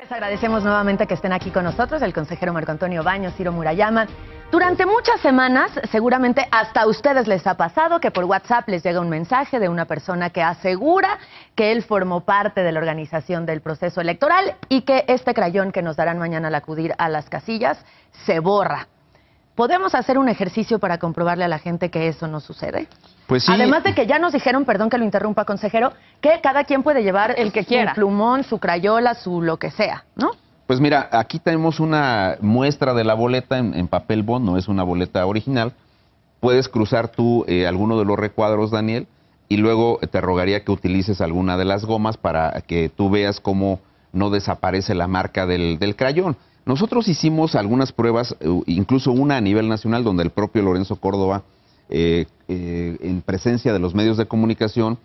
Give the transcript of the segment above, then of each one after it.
Les agradecemos nuevamente que estén aquí con nosotros el consejero Marco Antonio Baños, Ciro Murayama. Durante muchas semanas, seguramente hasta a ustedes les ha pasado que por WhatsApp les llega un mensaje de una persona que asegura que él formó parte de la organización del proceso electoral y que este crayón que nos darán mañana al acudir a las casillas se borra. ¿Podemos hacer un ejercicio para comprobarle a la gente que eso no sucede? Pues sí. Además de que ya nos dijeron, perdón que lo interrumpa, consejero, que cada quien puede llevar el que quiera. Su plumón, su crayola, su lo que sea, ¿no? Pues mira, aquí tenemos una muestra de la boleta en, papel bond, no es una boleta original. Puedes cruzar tú eh, alguno de los recuadros, Daniel, y luego te rogaría que utilices alguna de las gomas para que tú veas cómo no desaparece la marca del, del crayón. Nosotros hicimos algunas pruebas, eh, incluso una a nivel nacional, donde el propio Lorenzo Córdoba, eh, eh, en presencia de los medios de comunicación,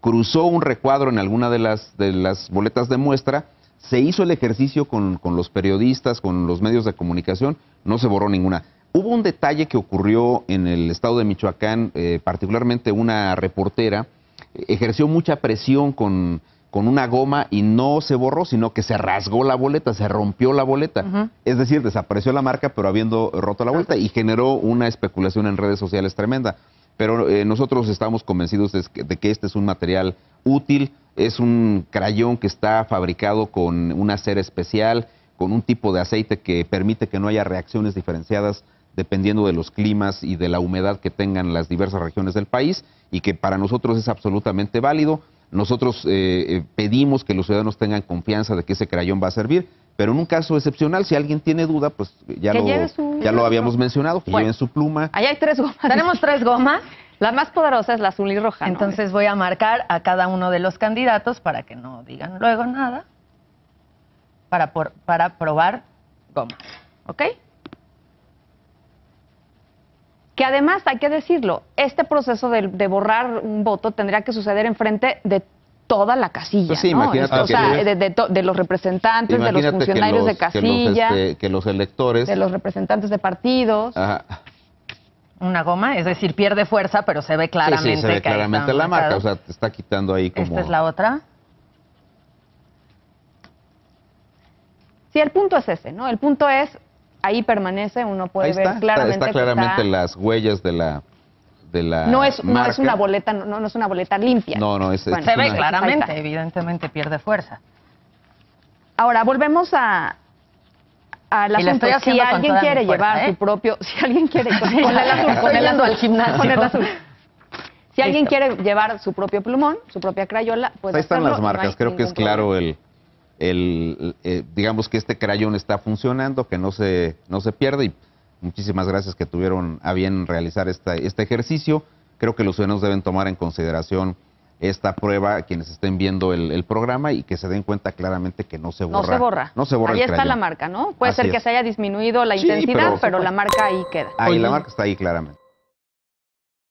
cruzó un recuadro en alguna de las, de las boletas de muestra, se hizo el ejercicio con, los periodistas, con los medios de comunicación, no se borró ninguna. Hubo un detalle que ocurrió en el estado de Michoacán, particularmente una reportera, ejerció mucha presión con con una goma y no se borró, sino que se rasgó la boleta, se rompió la boleta. Es decir, desapareció la marca, pero habiendo roto la boleta y generó una especulación en redes sociales tremenda. Pero eh, nosotros estamos convencidos de que, de que este es un material útil, es un crayón que está fabricado con una cera especial, con un tipo de aceite que permite que no haya reacciones diferenciadas dependiendo de los climas y de la humedad que tengan las diversas regiones del país y que para nosotros es absolutamente válido. Nosotros eh, eh, pedimos que los ciudadanos tengan confianza de que ese crayón va a servir, pero en un caso excepcional, si alguien tiene duda, pues ya, lo, ya lo habíamos mencionado, que lleven su pluma. Ahí hay tres gomas. Tenemos tres gomas. La más poderosa es la azul y roja. Entonces voy a marcar a cada uno de los candidatos para que no digan luego nada, para, para probar goma, ¿Ok? que además, hay que decirlo, este proceso de, borrar un voto tendría que suceder en frente de toda la casilla, pues ¿no? Este, o sea, de, los representantes, de los funcionarios de casilla, este, que los, electores, de los representantes de partidos. Una goma, es decir, pierde fuerza, pero se ve claramente. Sí, se ve claramente la marca, o sea, te está quitando ahí como. Esta es la otra. Sí, el punto es ese, ¿no? El punto es ahí permanece, uno puede ver claramente. Está, claramente las huellas de la la no es, una boleta, no, no, es una boleta limpia. No, no, es, Se ve claramente, evidentemente pierde fuerza. Ahora, volvemos a, la ¿eh? Si alguien quiere llevar su propio... Si alguien quiere... con azul, con azul. Si alguien quiere llevar su propio plumón, su propia crayola, pues... Ahí están las marcas, creo que es claro el el, eh, digamos que este crayón está funcionando, que no se, no se pierde. Y muchísimas gracias que tuvieron a bien realizar esta, este ejercicio. Creo que los ciudadanos deben tomar en consideración esta prueba, quienes estén viendo el, programa y que se den cuenta claramente que no se borra. No se borra. Ahí está la marca, ¿no? Puede ser que se haya disminuido la intensidad, pero la marca ahí queda. Ahí, la marca está ahí claramente.